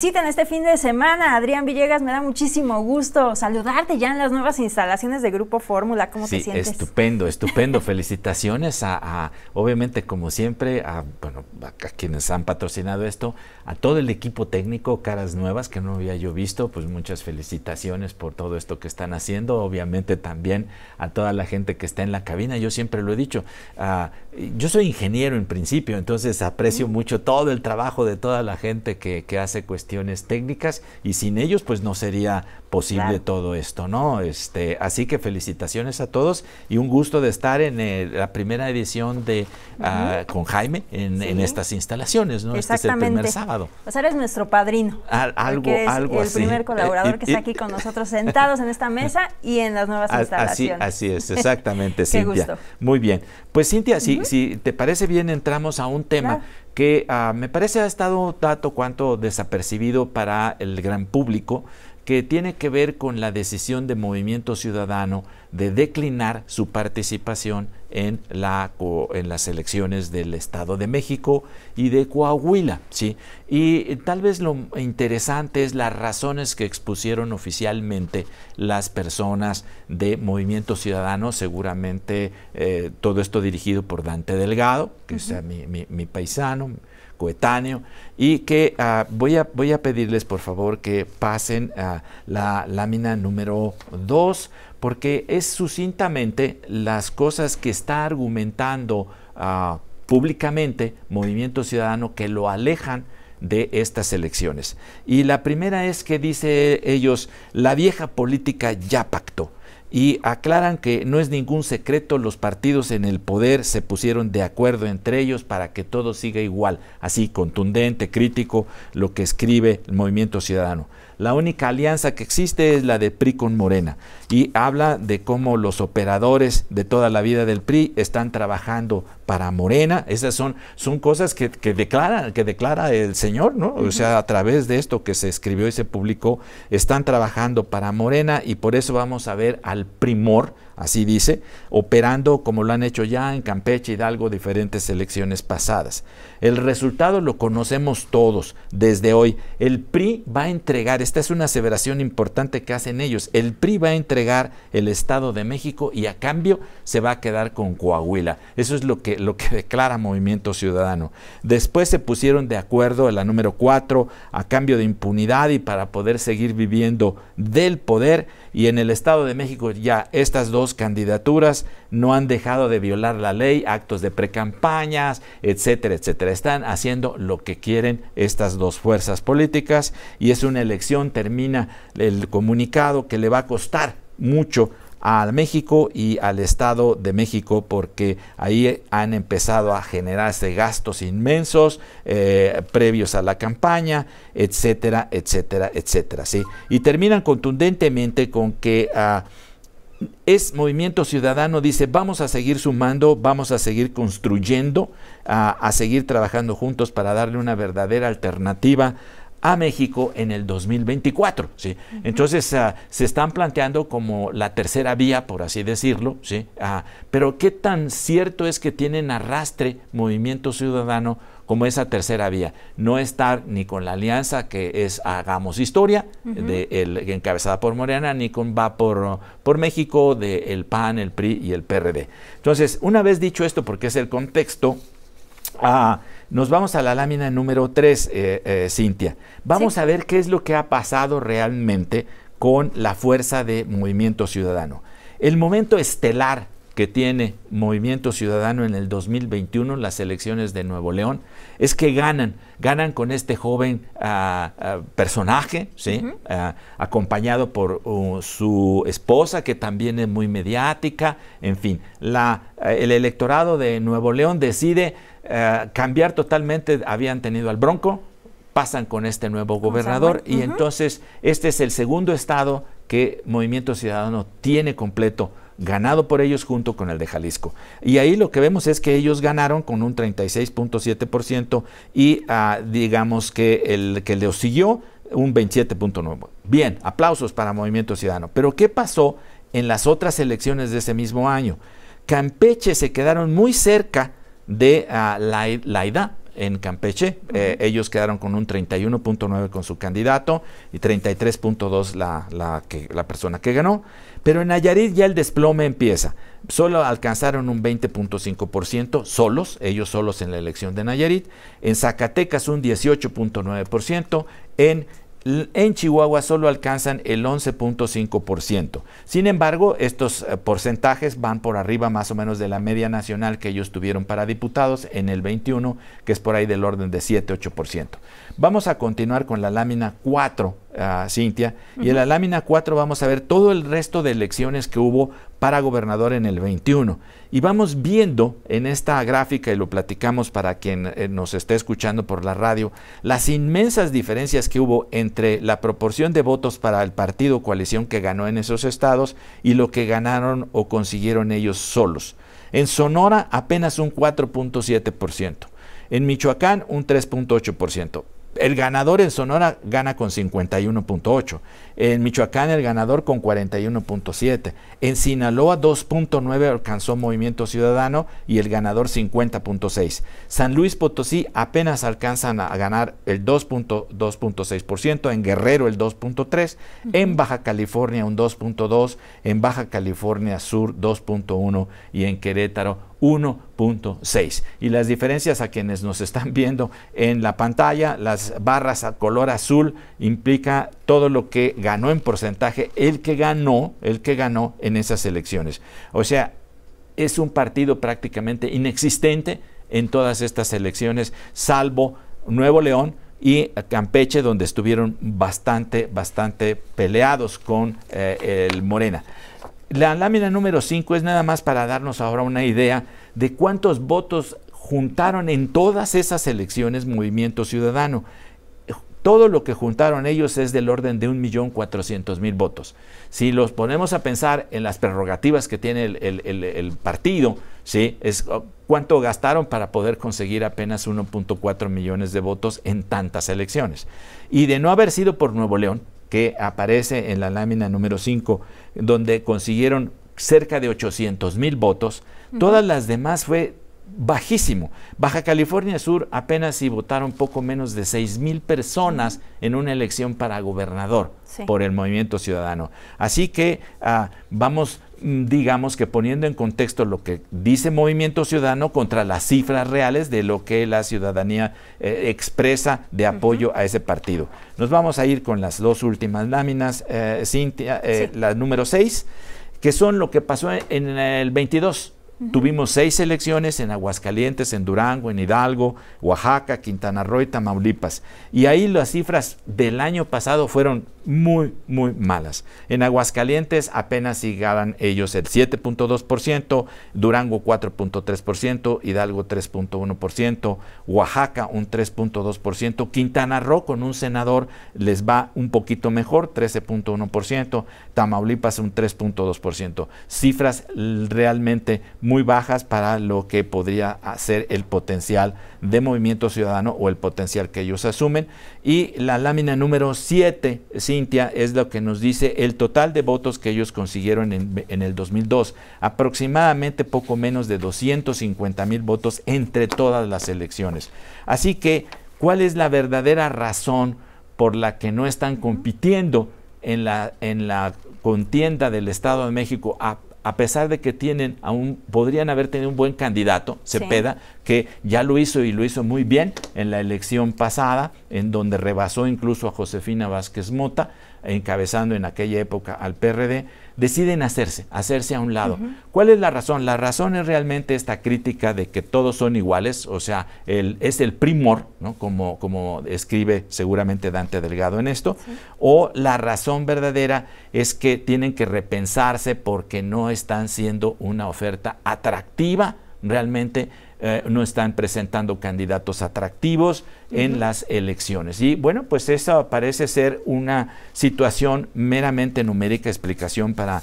Sí, en este fin de semana, Adrián Villegas, me da muchísimo gusto saludarte ya en las nuevas instalaciones de Grupo Fórmula. ¿Cómo te sientes? Estupendo, estupendo. Felicitaciones a, obviamente, como siempre, a, bueno, a, quienes han patrocinado esto, a todo el equipo técnico, caras nuevas que no había yo visto, pues muchas felicitaciones por todo esto que están haciendo. Obviamente también a toda la gente que está en la cabina, yo siempre lo he dicho. yo soy ingeniero en principio, entonces aprecio mucho todo el trabajo de toda la gente que, que hace cuestiones técnicas y sin ellos pues no sería posible todo esto, ¿no? Este, así que felicitaciones a todos y un gusto de estar en eh, la primera edición de ah, con Jaime en, estas instalaciones, ¿no? Este es el primer sábado. Pues eres nuestro padrino. algo algo, algo el primer colaborador eh, que está aquí con nosotros sentados en esta mesa y en las nuevas instalaciones. Así, así es, exactamente, Muy bien. Pues Cintia, si, si te parece bien entramos a un tema que ah, me parece ha estado tanto cuanto desapercibido para el gran público, que tiene que ver con la decisión de Movimiento Ciudadano de declinar su participación en, la, en las elecciones del Estado de México y de Coahuila. Y eh, tal vez lo interesante es las razones que expusieron oficialmente las personas de Movimiento Ciudadano, seguramente eh, todo esto dirigido por Dante Delgado, que sea es mi paisano, coetáneo y que ah, voy, a, pedirles por favor que pasen a ah, la lámina número 2 porque es sucintamente las cosas que está argumentando ah, públicamente Movimiento Ciudadano que lo alejan de estas elecciones. Y la primera es que dice ellos, la vieja política ya pactó y aclaran que no es ningún secreto, los partidos en el poder se pusieron de acuerdo entre ellos para que todo siga igual, así contundente, crítico, lo que escribe el movimiento ciudadano. La única alianza que existe es la de PRI con Morena. Y habla de cómo los operadores de toda la vida del PRI están trabajando para Morena. Esas son, son cosas que, que, declara, que declara el señor, ¿no? O sea, a través de esto que se escribió y se publicó, están trabajando para Morena y por eso vamos a ver al primor así dice, operando como lo han hecho ya en Campeche, Hidalgo, diferentes elecciones pasadas. El resultado lo conocemos todos desde hoy. El PRI va a entregar, esta es una aseveración importante que hacen ellos, el PRI va a entregar el Estado de México y a cambio se va a quedar con Coahuila. Eso es lo que, lo que declara Movimiento Ciudadano. Después se pusieron de acuerdo en la número 4 a cambio de impunidad y para poder seguir viviendo del poder y en el Estado de México ya estas dos candidaturas no han dejado de violar la ley, actos de precampañas, etcétera, etcétera. Están haciendo lo que quieren estas dos fuerzas políticas y es una elección, termina el comunicado que le va a costar mucho a México y al Estado de México porque ahí han empezado a generarse gastos inmensos eh, previos a la campaña, etcétera, etcétera, etcétera. ¿sí? Y terminan contundentemente con que... Ah, es Movimiento Ciudadano, dice, vamos a seguir sumando, vamos a seguir construyendo, ah, a seguir trabajando juntos para darle una verdadera alternativa a México en el 2024. ¿sí? Entonces ah, se están planteando como la tercera vía, por así decirlo, ¿sí? Ah, pero ¿qué tan cierto es que tienen arrastre movimiento ciudadano como esa tercera vía? No estar ni con la alianza que es Hagamos Historia, de encabezada por Morena, ni con Va por, por México, del PAN, el PRI y el PRD. Entonces, una vez dicho esto, porque es el contexto, Ah, nos vamos a la lámina número 3, eh, eh, Cintia. Vamos a ver qué es lo que ha pasado realmente con la fuerza de Movimiento Ciudadano. El momento estelar que tiene Movimiento Ciudadano en el 2021, las elecciones de Nuevo León, es que ganan, ganan con este joven ah, ah, personaje, ¿sí? Ah, acompañado por uh, su esposa, que también es muy mediática, en fin, la, eh, el electorado de Nuevo León decide eh, cambiar totalmente, habían tenido al Bronco, pasan con este nuevo gobernador y entonces este es el segundo estado que Movimiento Ciudadano tiene completo ganado por ellos junto con el de Jalisco. Y ahí lo que vemos es que ellos ganaron con un 36.7% y ah, digamos que el que le siguió un 27.9%. Bien, aplausos para Movimiento Ciudadano. Pero ¿qué pasó en las otras elecciones de ese mismo año? Campeche se quedaron muy cerca de ah, la, la edad, en Campeche. Eh, ellos quedaron con un 31.9 con su candidato y 33.2 la, la, la persona que ganó. Pero en Nayarit ya el desplome empieza. Solo alcanzaron un 20.5% solos, ellos solos en la elección de Nayarit. En Zacatecas un 18.9%. En en Chihuahua solo alcanzan el 11.5%. Sin embargo, estos eh, porcentajes van por arriba más o menos de la media nacional que ellos tuvieron para diputados en el 21, que es por ahí del orden de 7-8%. Vamos a continuar con la lámina 4, ah, Cintia, y en la lámina 4 vamos a ver todo el resto de elecciones que hubo para gobernador en el 21. Y vamos viendo en esta gráfica, y lo platicamos para quien eh, nos esté escuchando por la radio, las inmensas diferencias que hubo entre la proporción de votos para el partido coalición que ganó en esos estados y lo que ganaron o consiguieron ellos solos. En Sonora apenas un 4.7%. En Michoacán un 3.8%. El ganador en Sonora gana con 51.8, en Michoacán el ganador con 41.7, en Sinaloa 2.9 alcanzó Movimiento Ciudadano y el ganador 50.6. San Luis Potosí apenas alcanzan a ganar el 2.2.6%, en Guerrero el 2.3, en Baja California un 2.2, en Baja California Sur 2.1 y en Querétaro 1.6. Y las diferencias a quienes nos están viendo en la pantalla, las barras a color azul implica todo lo que ganó en porcentaje el que ganó, el que ganó en esas elecciones. O sea, es un partido prácticamente inexistente en todas estas elecciones, salvo Nuevo León, y Campeche, donde estuvieron bastante, bastante peleados con eh, el Morena. La lámina número 5 es nada más para darnos ahora una idea de cuántos votos juntaron en todas esas elecciones Movimiento Ciudadano. Todo lo que juntaron ellos es del orden de 1.400.000 votos. Si los ponemos a pensar en las prerrogativas que tiene el, partido, ¿sí? es oh, cuánto gastaron para poder conseguir apenas 1.4 millones de votos en tantas elecciones. Y de no haber sido por Nuevo León, que aparece en la lámina número 5, donde consiguieron cerca de 800 mil votos, todas las demás fue bajísimo. Baja California Sur apenas si votaron poco menos de 6 mil personas en una elección para gobernador por el movimiento ciudadano. Así que ah, vamos Mm, digamos que poniendo en contexto lo que dice Movimiento Ciudadano contra las cifras reales de lo que la ciudadanía eh, expresa de apoyo a ese partido. Nos vamos a ir con las dos últimas láminas, eh, Cintia, eh, la número 6, que son lo que pasó en, en el 22. Tuvimos seis elecciones en Aguascalientes, en Durango, en Hidalgo, Oaxaca, Quintana Roo y Tamaulipas. Y ahí las cifras del año pasado fueron muy, muy malas. En Aguascalientes apenas llegaban ellos el 7.2%, Durango 4.3%, Hidalgo 3.1%, Oaxaca un 3.2%, Quintana Roo con un senador les va un poquito mejor, 13.1%, Tamaulipas un 3.2%. Cifras realmente muy muy bajas para lo que podría ser el potencial de movimiento ciudadano o el potencial que ellos asumen. Y la lámina número 7, Cintia, es lo que nos dice el total de votos que ellos consiguieron en, el 2002, aproximadamente poco menos de 250 mil votos entre todas las elecciones. Así que, ¿cuál es la verdadera razón por la que no están compitiendo en la, en la contienda del Estado de México a a pesar de que tienen aún, podrían haber tenido un buen candidato, Cepeda, que ya lo hizo y lo hizo muy bien en la elección pasada, en donde rebasó incluso a Josefina Vázquez Mota, encabezando en aquella época al PRD deciden hacerse, hacerse a un lado. ¿Cuál es la razón? La razón es realmente esta crítica de que todos son iguales, o sea, es el primor, ¿no? como, como escribe seguramente Dante Delgado en esto, o la razón verdadera es que tienen que repensarse porque no están siendo una oferta atractiva realmente eh, no están presentando candidatos atractivos en las elecciones. Y bueno, pues esa parece ser una situación meramente numérica, explicación para,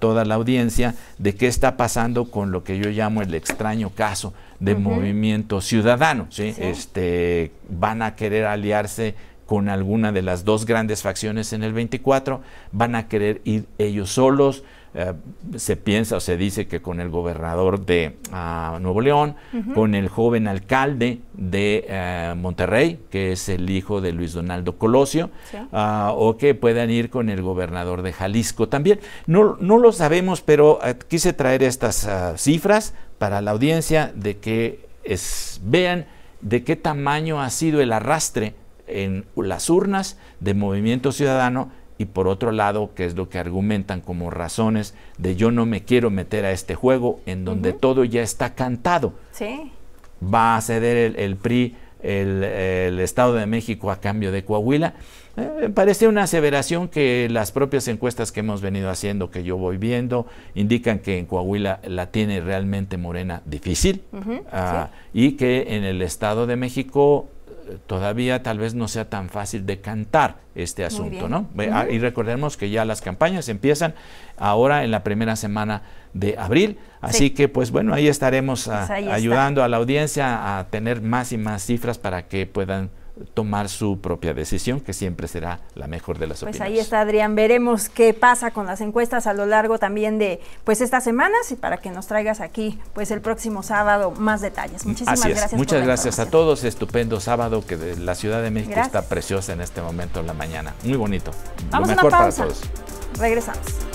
toda la audiencia de qué está pasando con lo que yo llamo el extraño caso de movimiento ciudadano. Este, van a querer aliarse con alguna de las dos grandes facciones en el 24, van a querer ir ellos solos eh, se piensa o se dice que con el gobernador de ah, Nuevo León, con el joven alcalde de eh, Monterrey, que es el hijo de Luis Donaldo Colosio, ah, o que puedan ir con el gobernador de Jalisco también. No, lo sabemos, pero eh, quise traer estas ah, cifras para la audiencia de que vean de qué tamaño ha sido el arrastre en las urnas de Movimiento Ciudadano y por otro lado, que es lo que argumentan como razones de yo no me quiero meter a este juego en donde todo ya está cantado. Sí. Va a ceder el, PRI el, Estado de México a cambio de Coahuila. Eh, me parece una aseveración que las propias encuestas que hemos venido haciendo, que yo voy viendo, indican que en Coahuila la tiene realmente Morena difícil ah, y que en el Estado de México todavía tal vez no sea tan fácil de cantar este asunto, ¿no? Ah, y recordemos que ya las campañas empiezan ahora en la primera semana de abril, así que pues bueno, ahí estaremos ah, pues ayudando a la audiencia a tener más y más cifras para que puedan tomar su propia decisión, que siempre será la mejor de las pues Pues ahí está, Adrián. Veremos qué pasa con las encuestas a lo largo también de pues estas semanas y para que nos traigas aquí pues el próximo sábado más detalles. Mm, Muchísimas gracias. Muchas gracias a todos. Estupendo sábado que la Ciudad de México está preciosa en este momento en la mañana. Muy bonito. Vamos a una para todos. Regresamos.